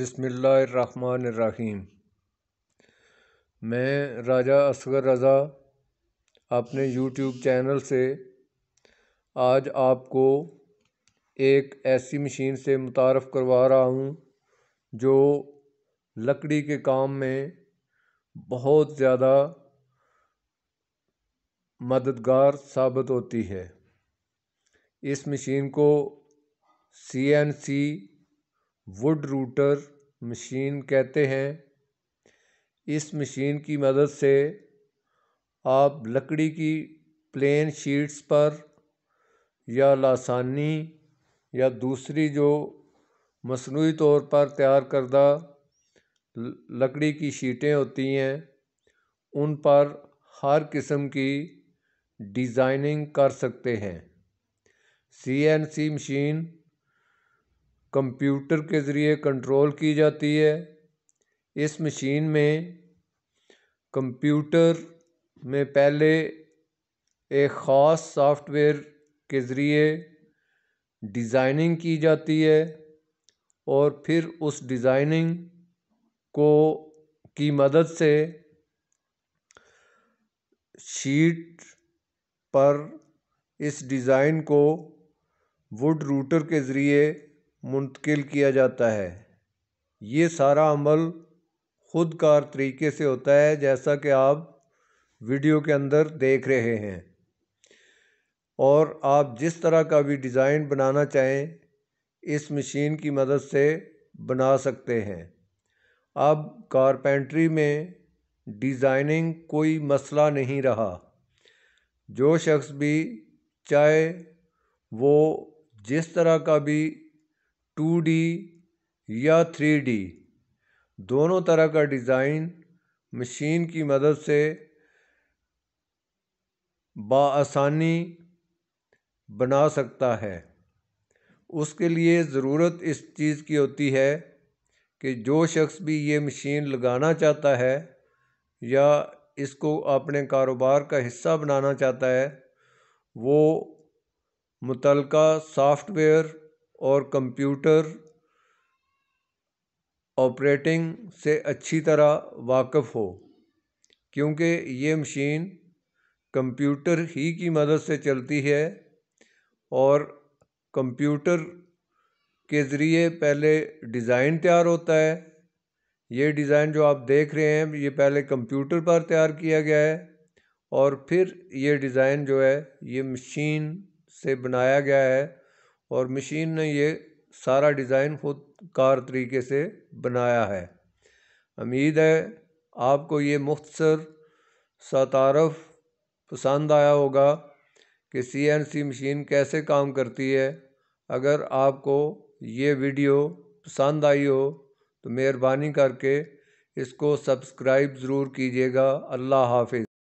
बिसमीम मैं राजा असगर रज़ा अपने यूट्यूब चैनल से आज आपको एक ऐसी मशीन से मुतारफ़ करवा रहा हूँ जो लकड़ी के काम में बहुत ज़्यादा मददगार साबित होती है इस मशीन को C N C wood router machine कहते हैं इस मशीन की मदद से आप लकड़ी की प्लेन शीट्स पर या लासानी या दूसरी जो मसनू तौर पर तैयार करदा लकड़ी की शीटें होती हैं उन पर हर किस्म की डिज़ाइनिंग कर सकते हैं C N C machine computer के ज़रिए कंट्रोल की जाती है इस मशीन में कंप्यूटर में पहले एक ख़ास सॉफ्टवेयर के ज़रिए डिज़ाइनिंग की जाती है और फिर उस डिज़ाइनिंग को की मदद से शीट पर इस डिज़ाइन को वुड रूटर के ज़रिए मुंतकिल किया जाता है ये सारा अमल ख़ुदकार तरीके से होता है जैसा कि आप वीडियो के अंदर देख रहे हैं और आप जिस तरह का भी डिज़ाइन बनाना चाहें इस मशीन की मदद से बना सकते हैं अब कारपेंट्री में डिज़ाइनिंग कोई मसला नहीं रहा जो शख्स भी चाहे वो जिस तरह का भी टू डी या थ्री डी दोनों तरह का डिज़ाइन मशीन की मदद से बासानी बना सकता है उसके लिए ज़रूरत इस चीज़ की होती है कि जो शख्स भी ये मशीन लगाना चाहता है या इसको अपने कारोबार का हिस्सा बनाना चाहता है वो मुतलका सॉफ्टवेयर और कंप्यूटर ऑपरेटिंग से अच्छी तरह वाकफ हो क्योंकि ये मशीन कंप्यूटर ही की मदद से चलती है और कंप्यूटर के ज़रिए पहले डिज़ाइन तैयार होता है ये डिज़ाइन जो आप देख रहे हैं ये पहले कंप्यूटर पर तैयार किया गया है और फिर ये डिज़ाइन जो है ये मशीन से बनाया गया है और मशीन ने ये सारा डिज़ाइन खुद कार तरीके से बनाया है उम्मीद है आपको ये मुख्तर सतारफ पसंद आया होगा कि सीएनसी मशीन कैसे काम करती है अगर आपको ये वीडियो पसंद आई हो तो मेहरबानी करके इसको सब्सक्राइब ज़रूर कीजिएगा अल्लाह हाफिज़